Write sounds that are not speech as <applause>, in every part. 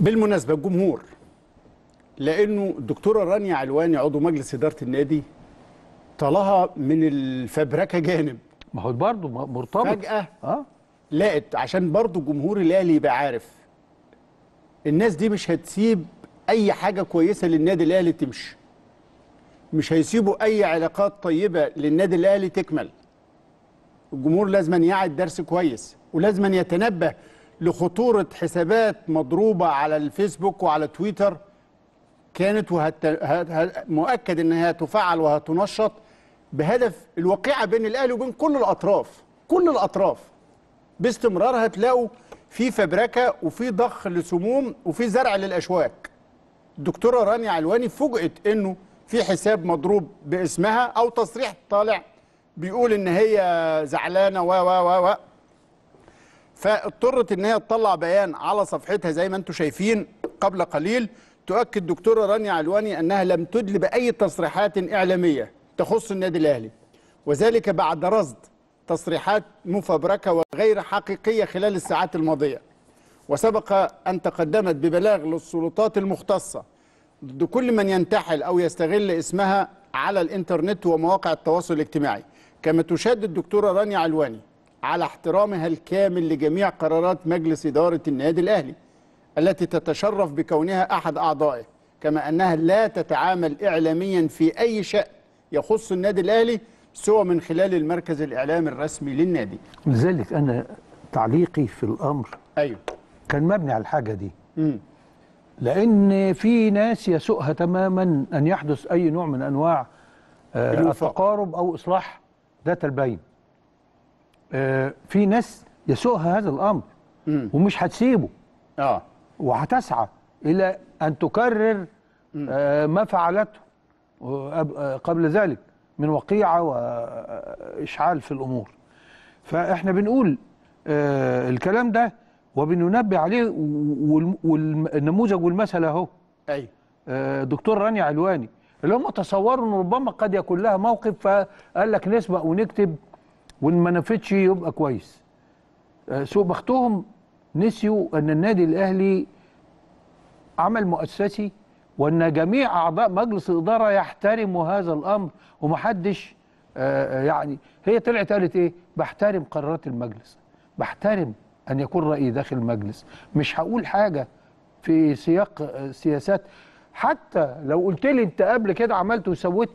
بالمناسبه الجمهور لانه الدكتوره رانيا علواني عضو مجلس اداره النادي طالها من الفبركه جانب ما هو برضه مرتبط فجاه اه لقت عشان برضه جمهور الاهلي يبقى عارف الناس دي مش هتسيب اي حاجه كويسه للنادي الاهلي تمشي مش هيسيبوا اي علاقات طيبه للنادي الاهلي تكمل الجمهور لازم يعد درس كويس ولازم يتنبه لخطورة حسابات مضروبة على الفيسبوك وعلى تويتر كانت وهت... هت... مؤكد أنها تفعل وهتنشط بهدف الوقيعة بين الأهلي وبين كل الأطراف كل الأطراف باستمرار هتلاقوا في فبركة وفي ضخ لسموم وفي زرع للأشواك الدكتورة رانيا علواني فوجئت أنه في حساب مضروب باسمها أو تصريح طالع بيقول ان هي زعلانه و و و فاضطرت ان هي تطلع بيان على صفحتها زي ما انتم شايفين قبل قليل تؤكد دكتوره رانيا علواني انها لم تدل باي تصريحات اعلاميه تخص النادي الاهلي وذلك بعد رصد تصريحات مفبركه وغير حقيقيه خلال الساعات الماضيه وسبق ان تقدمت ببلاغ للسلطات المختصه ضد كل من ينتحل او يستغل اسمها على الانترنت ومواقع التواصل الاجتماعي كما تشاد الدكتوره رانيا علواني على احترامها الكامل لجميع قرارات مجلس إدارة النادي الأهلي التي تتشرف بكونها أحد أعضائه كما أنها لا تتعامل إعلاميا في أي شأن يخص النادي الأهلي سوى من خلال المركز الإعلامي الرسمي للنادي لذلك أنا تعليقي في الأمر أيوه كان مبني على الحاجة دي م. لأن في ناس يسوءها تماما أن يحدث أي نوع من أنواع آه، التقارب أو إصلاح ذات البين في ناس يسوقها هذا الامر ومش هتسيبه اه وهتسعى الى ان تكرر آه، ما فعلته آه، قبل ذلك من وقيعه واشعال آه، في الامور فاحنا بنقول الكلام ده وبننبه عليه والنموذج والمثل اهو ايوه دكتور راني علواني اللي هم تصوروا ان ربما قد يكون لها موقف فقال لك نسبق ونكتب وان ما نفتش يبقى كويس آه، سوء بختهم نسيوا ان النادي الاهلي عمل مؤسسي وان جميع اعضاء مجلس الاداره يحترموا هذا الامر ومحدش آه، آه، يعني هي طلعت قالت ايه بحترم قرارات المجلس بحترم ان يكون رايي داخل المجلس مش هقول حاجه في سياق سياسات حتى لو قلت لي انت قبل كده عملت وسويت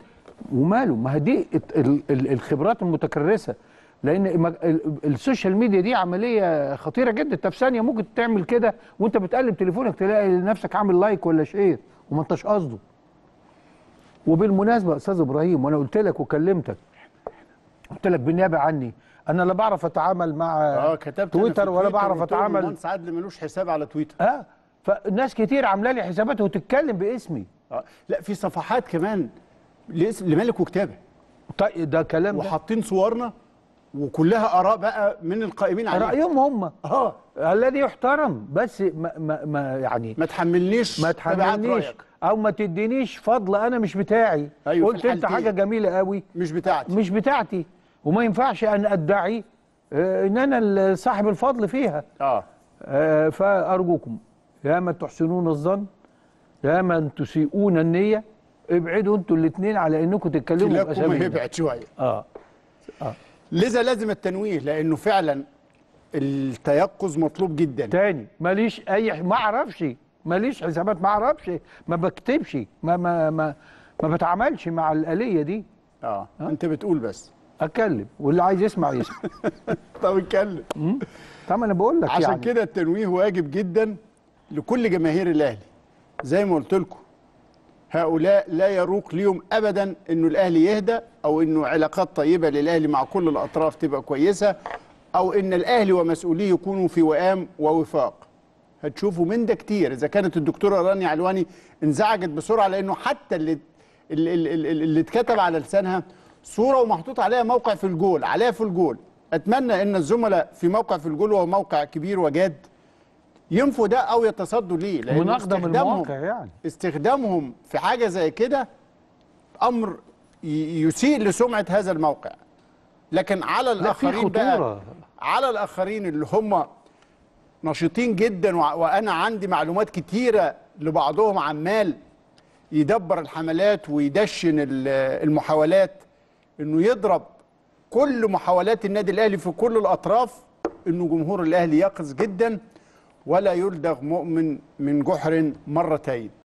وماله ما دي الخبرات المتكرسه لان السوشيال ميديا دي عمليه خطيره جدا انت في ثانيه ممكن تعمل كده وانت بتقلب تليفونك تلاقي نفسك عامل لايك ولا شير وما انتش قصده وبالمناسبه استاذ ابراهيم وانا قلت لك وكلمتك قلت لك بالنيابه عني انا لا بعرف اتعامل مع آه كتبت تويتر ولا بعرف اتعامل عدلي ملوش حساب على تويتر اه فناس كتير عامله لي حسابات وتتكلم باسمي آه لا في صفحات كمان لملك وكتابه طيب ده كلام وحاطين صورنا وكلها اراء بقى من القائمين عليها رايهم هم اه الذي يحترم بس ما, ما ما يعني ما تحملنيش ما تحملنيش او ما تدينيش فضل انا مش بتاعي أيوة قلت انت حاجه جميله قوي مش بتاعتي مش بتاعتي وما ينفعش ان ادعي آه، ان انا صاحب الفضل فيها اه, آه فارجوكم يا من تحسنون الظن يا من تسيئون النية ابعدوا انتوا الاثنين على انكم تتكلموا باسامي هيبعد شويه اه اه لذا لازم التنويه لانه فعلا التيقظ مطلوب جدا تاني ماليش اي ما اعرفش ماليش حسابات ما اعرفش ما بكتبش ما ما ما, ما بتعاملش مع الاليه دي اه انت بتقول بس اتكلم واللي عايز يسمع يسمع <laughs> طب اتكلم طب انا بقول لك عشان يعني. كده التنويه واجب جدا لكل جماهير الاهلي زي ما قلت لكم هؤلاء لا يروق ليهم ابدا انه الاهلي يهدى او انه علاقات طيبه للاهلي مع كل الاطراف تبقى كويسه او ان الاهلي ومسؤوليه يكونوا في وئام ووفاق هتشوفوا من ده كتير اذا كانت الدكتوره رانيا علواني انزعجت بسرعه لانه حتى اللي اللي, اللي, اللي اتكتب على لسانها صوره ومحطوط عليها موقع في الجول عليها في الجول اتمنى ان الزملاء في موقع في الجول وهو موقع كبير وجاد ينفوا ده او يتصدوا ليه لان استخدامهم, يعني. استخدامهم في حاجه زي كده امر يسيء لسمعه هذا الموقع لكن على الاخرين بقى على الاخرين اللي هم نشيطين جدا وانا عندي معلومات كتيره لبعضهم عمال يدبر الحملات ويدشن المحاولات انه يضرب كل محاولات النادي الاهلي في كل الاطراف انه جمهور الاهلي يقظ جدا ولا يلدغ مؤمن من جحر مرتين